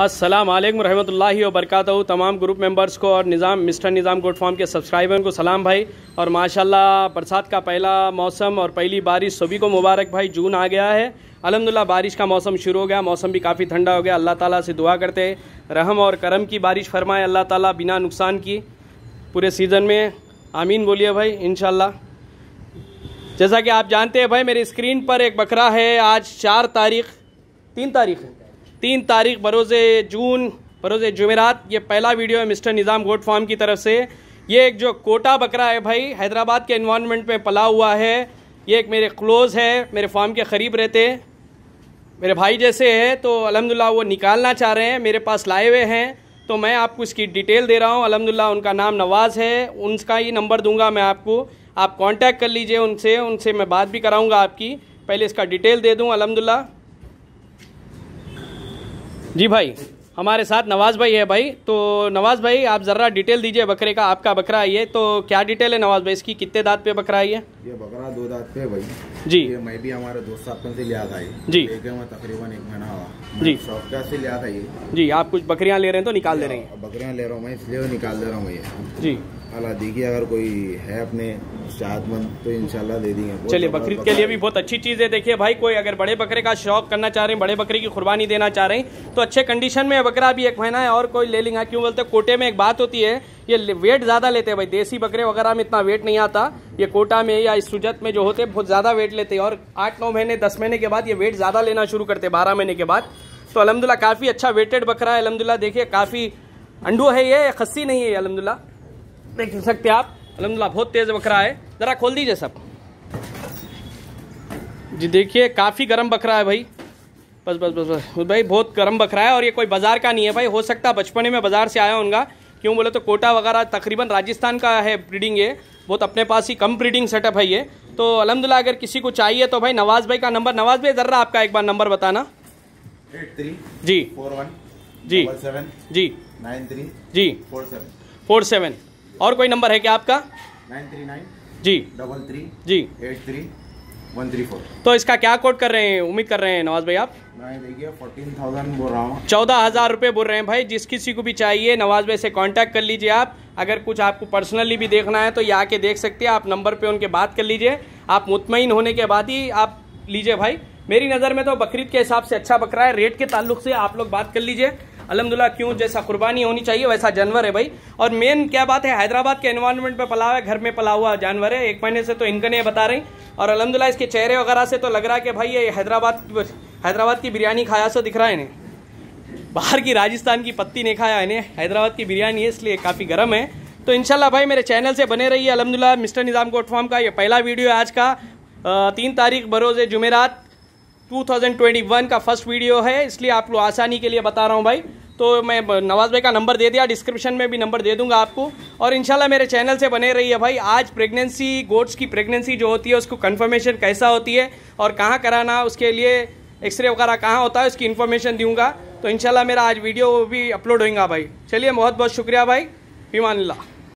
अस्सलाम वालेकुम रहमतुल्लाहि व बरकातहू तमाम ग्रुप मेंबर्स को और Nizam mister Nizam goat farm के सब्सक्राइबर को सलाम भाई और माशाल्लाह बरसात का पहला मौसम और पहली बारिश सभी को मुबारक भाई जून आ गया है अलहमदिल्ला बारिश का मौसम शुरू हो गया मौसम भी काफ़ी ठंडा हो गया अल्लाह ताला से दुआ करते रहम और करम की बारिश फरमाए अल्लाह ताला बिना नुकसान की पूरे सीज़न में आमीन बोलिए भाई इन जैसा कि आप जानते हैं भाई मेरी स्क्रीन पर एक बकरा है आज चार तारीख तीन तारीख है तीन तारीख बरोज़ जून बरोज़ जुमेरात ये पहला वीडियो है मिस्टर निज़ाम गोट फार्म की तरफ से ये एक जो कोटा बकरा है भाई हैदराबाद के इन्वामेंट में पला हुआ है ये एक मेरे क्लोज़ है मेरे फार्म के करीब रहते मेरे भाई जैसे है तो अलहमदिल्ला वो निकालना चाह रहे हैं मेरे पास लाए हुए हैं तो मैं आपको इसकी डिटेल दे रहा हूँ अलहमदिल्ला उनका नाम नवाज़ है उनका ही नंबर दूंगा मैं आपको आप कांटेक्ट कर लीजिए उनसे उनसे मैं बात भी कराऊंगा आपकी पहले इसका डिटेल दे दूँ अलहमदिल्ला जी भाई हमारे साथ नवाज़ भाई है भाई तो नवाज़ भाई आप ज़रा डिटेल दीजिए बकरे का आपका बकरा ये तो क्या डिटेल है नवाज़ भाई इसकी कितने दांत पे बकरा ये ये बकरा दो दांत पे भाई जी ये मैं भी हमारे दोस्त साहब से लिया था जी तकरीबन एक महीना हुआ जी से लिया था ये जी आप कुछ बकरिया ले रहे हैं तो निकाल दे रहे हैं बकरियाँ ले रहा हूँ मैं इसलिए निकाल दे रहा हूँ ये जी अला देखिए अगर कोई है अपने चाहतमंद तो इनशाला दे देंगे चलिए बकरीद के, लिए भी बहुत अच्छी चीज़ है देखिए भाई कोई अगर बड़े बकरे का शौक करना चाह रहे हैं बड़े बकरे की कुर्बानी देना चाह रहे हैं तो अच्छे कंडीशन में बकरा भी एक महीना है और कोई ले लेंगे क्यों बोलते कोटे में एक बात होती है ये वेट ज़्यादा लेते हैं भाई देसी बकरे वगैरह में इतना वेट नहीं आता ये कोटा में या इस सुजत में जो होते बहुत ज़्यादा वेट लेते हैं और आठ नौ महीने दस महीने के बाद ये वेट ज़्यादा लेना शुरू करते बारह महीने के बाद तो अलहमदिल्ला काफ़ी अच्छा वेटेड बकरा है अलहमदिल्ला देखिए काफ़ी अंडू है ये खस्सी नहीं है अलहमदिल्ला देख सकते आप अलहमदिल्ला बहुत तेज़ बकरा है ज़रा खोल दीजिए सब जी देखिए काफ़ी गर्म बकरा है भाई बस बस बस बस भाई बहुत गर्म बकरा है और ये कोई बाज़ार का नहीं है भाई हो सकता है बचपने में बाज़ार से आया उनका क्यों बोले तो कोटा वगैरह तकरीबन राजस्थान का है ब्रीडिंग ये बहुत अपने पास ही कम ब्रीडिंग सेटअप है ये तो अलहमदिल्ला अगर किसी को चाहिए तो भाई नवाज़ भाई का नंबर नवाज़ भाई ज़र्रा आपका एक बार नंबर बताना एट थ्री जी फोर वन जी सेवन जी नाइन थ्री जी फोर सेवन फोर सेवन और कोई नंबर है क्या आपका नाइन जी डबल थ्री जी eight three one three four तो इसका क्या कोड कर रहे हैं उम्मीद कर रहे हैं नवाज भाई आप चौदह हज़ार रुपये बोल रहे हैं भाई जिस किसी को भी चाहिए नवाज भाई से कांटेक्ट कर लीजिए आप अगर कुछ आपको पर्सनली भी देखना है तो ये आके देख सकते हैं आप नंबर पे उनके बात कर लीजिए आप मुतमिन होने के बाद ही आप लीजिए भाई मेरी नज़र में तो बकरीद के हिसाब से अच्छा बकरा है रेट के ताल्लुक से आप लोग बात कर लीजिए अलहमदिल्ला क्यों जैसा कुर्बानी होनी चाहिए वैसा जानवर है भाई और मेन क्या बात है हैदराबाद के एनवायरमेंट में पला हुआ है घर में पला हुआ जानवर है एक महीने से तो इनका नहीं बता रही और अलहमदिल्ला इसके चेहरे वगैरह से तो लग रहा है कि भाई ये हैदराबाद हैदराबाद की बिरयानी खाया सो दिख रहा है इन्हें बाहर की राजस्थान की पत्ती नहीं खाया इन्हें हैदराबाद की बिरयानी है इसलिए काफ़ी गर्म है तो इनशाला भाई मेरे चैनल से बने रही है अलहमदिल्ला मिस्टर निज़ाम गोटफाम का ये पहला वीडियो है आज का तीन तारीख बरोज़ जुमेरात 2021 का फर्स्ट वीडियो है इसलिए आप लोग आसानी के लिए बता रहा हूँ भाई तो मैं नवाज़ भाई का नंबर दे दिया डिस्क्रिप्शन में भी नंबर दे दूंगा आपको और इनशाला मेरे चैनल से बने रही है भाई आज प्रेगनेंसी गोट्स की प्रेगनेंसी जो होती है उसको कन्फर्मेशन कैसा होती है और कहाँ कराना उसके लिए एक्सरे वगैरह कहाँ होता है उसकी इन्फॉर्मेशन दूंगा तो इनशाला मेरा आज वीडियो भी अपलोड होगा भाई चलिए बहुत बहुत शुक्रिया भाई विमान ला